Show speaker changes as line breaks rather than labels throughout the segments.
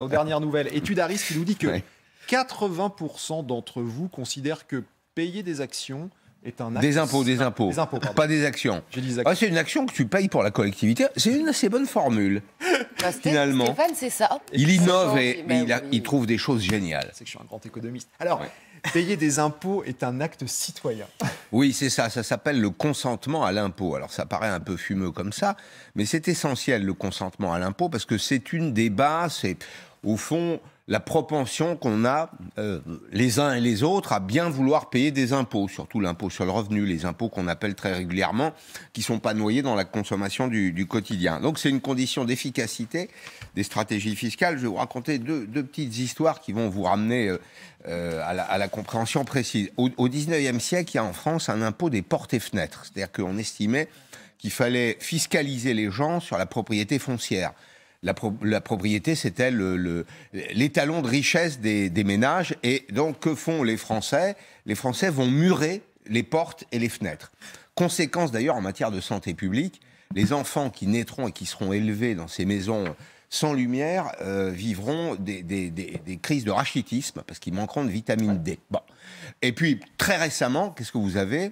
aux dernières nouvelles. Étude Harris qui nous dit que 80% d'entre vous considèrent que payer des actions est un acte. Des impôts, des impôts. Des impôts pas des ah, actions. c'est une action que tu payes pour la collectivité. C'est une assez bonne formule, bah, finalement. Stéphane, c'est ça. Il innove et, bah il, trouve des choses géniales. C'est que je suis un grand économiste. Alors, payer des impôts est un acte citoyen. Oui, c'est ça. Ça s'appelle le consentement à l'impôt. Alors, ça paraît un peu fumeux comme ça, mais c'est essentiel, le consentement à l'impôt, parce que c'est une des bases au fond, la propension qu'on a, euh, les uns et les autres, à bien vouloir payer des impôts, surtout l'impôt sur le revenu, les impôts qu'on appelle très régulièrement, qui ne sont pas noyés dans la consommation du, quotidien. Donc c'est une condition d'efficacité des stratégies fiscales. Je vais vous raconter deux, petites histoires qui vont vous ramener euh, euh, à, la, compréhension précise. Au, au 19e siècle, il y a en France un impôt des portes et fenêtres, c'est-à-dire qu'on estimait qu'il fallait fiscaliser les gens sur la propriété foncière la, propriété, c'était l'étalon le, de richesse des, ménages. Et donc, que font les Français Les Français vont murer les portes et les fenêtres. Conséquence d'ailleurs en matière de santé publique, les enfants qui naîtront et qui seront élevés dans ces maisons sans lumière euh, vivront des, crises de rachitisme parce qu'ils manqueront de vitamine D. Bon. Et puis, très récemment, qu'est-ce que vous avez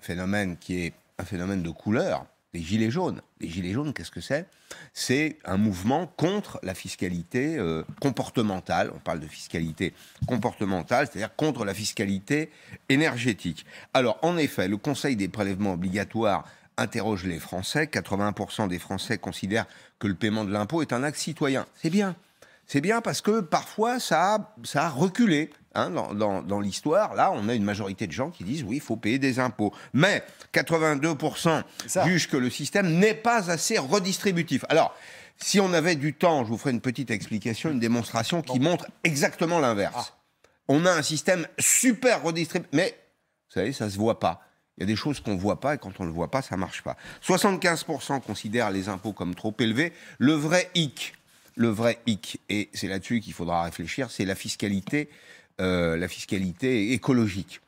Phénomène qui est un phénomène de couleur les Gilets jaunes. Les Gilets jaunes, qu'est-ce que c'est C'est un mouvement contre la fiscalité euh, comportementale. On parle de fiscalité comportementale, c'est-à-dire contre la fiscalité énergétique. Alors, en effet, le Conseil des prélèvements obligatoires interroge les Français. 80% des Français considèrent que le paiement de l'impôt est un acte citoyen. C'est bien. C'est bien parce que parfois, ça ça a reculé. Hein, dans, l'histoire, là, on a une majorité de gens qui disent oui, il faut payer des impôts. Mais 82% jugent que le système n'est pas assez redistributif. Alors, si on avait du temps, je vous ferai une petite explication, une démonstration qui montre exactement l'inverse. Ah. On a un système super redistributif, mais vous savez, ça ne se voit pas. Il y a des choses qu'on ne voit pas et quand on ne le voit pas, ça ne marche pas. 75% considèrent les impôts comme trop élevés. Le vrai hic, le vrai hic, et c'est là-dessus qu'il faudra réfléchir, c'est la fiscalité euh, la fiscalité écologique.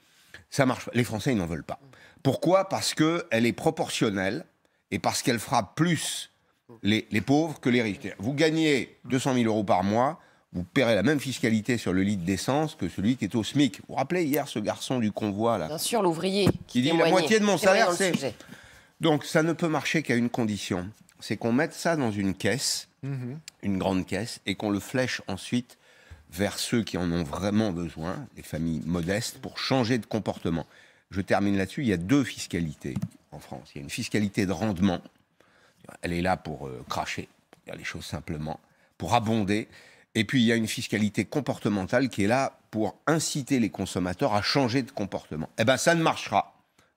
Ça marche. Les Français, ils n'en veulent pas. Pourquoi Parce qu'elle est proportionnelle et parce qu'elle frappe plus les, pauvres que les riches. Vous gagnez 200 000 euros par mois, vous paierez la même fiscalité sur le litre d'essence que celui qui est au SMIC. Vous vous rappelez hier ce garçon du convoi là Bien sûr, l'ouvrier. Qui, dit la moitié de mon salaire, c'est. Donc ça ne peut marcher qu'à une condition c'est qu'on mette ça dans une caisse, mhm. une grande caisse, et qu'on le flèche ensuite vers ceux qui en ont vraiment besoin, les familles modestes, pour changer de comportement. Je termine là-dessus. Il y a deux fiscalités en France. Il y a une fiscalité de rendement. Elle est là pour euh, cracher, pour dire les choses simplement, pour abonder. Et puis il y a une fiscalité comportementale qui est là pour inciter les consommateurs à changer de comportement. Eh bien, ça ne marchera.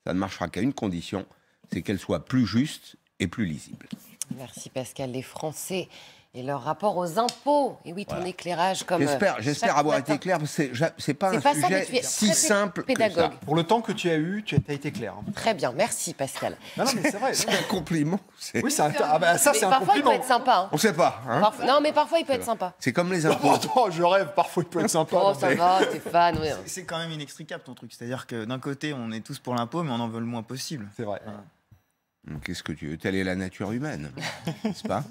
Ça ne marchera qu'à une condition, c'est qu'elle soit plus juste et plus lisible. Merci Pascal. Les Français et leur rapport aux impôts. Et oui, ton éclairage comme. Euh, j'espère, j'espère avoir été clair, parce que c'est pas un sujet si simple. Que ça. Pour le temps que tu as eu, tu as été clair. Hein. Très bien, merci Pascal. Non, non mais c'est vrai. c'est un compliment. Ah, oui, bah, ça, c'est un compliment. Parfois, il peut être sympa. On hein. On sait pas. Hein. Non, mais parfois, il peut être sympa. C'est comme les impôts. Pourtant, oh, je rêve, parfois, il peut être sympa. Oh, ça va, t'es fan. C'est quand même inextricable ton truc. C'est-à-dire que d'un côté, on est tous pour l'impôt, mais on en veut le moins possible. C'est vrai. Qu'est-ce que tu veux Telle est la nature humaine, n'est-ce pas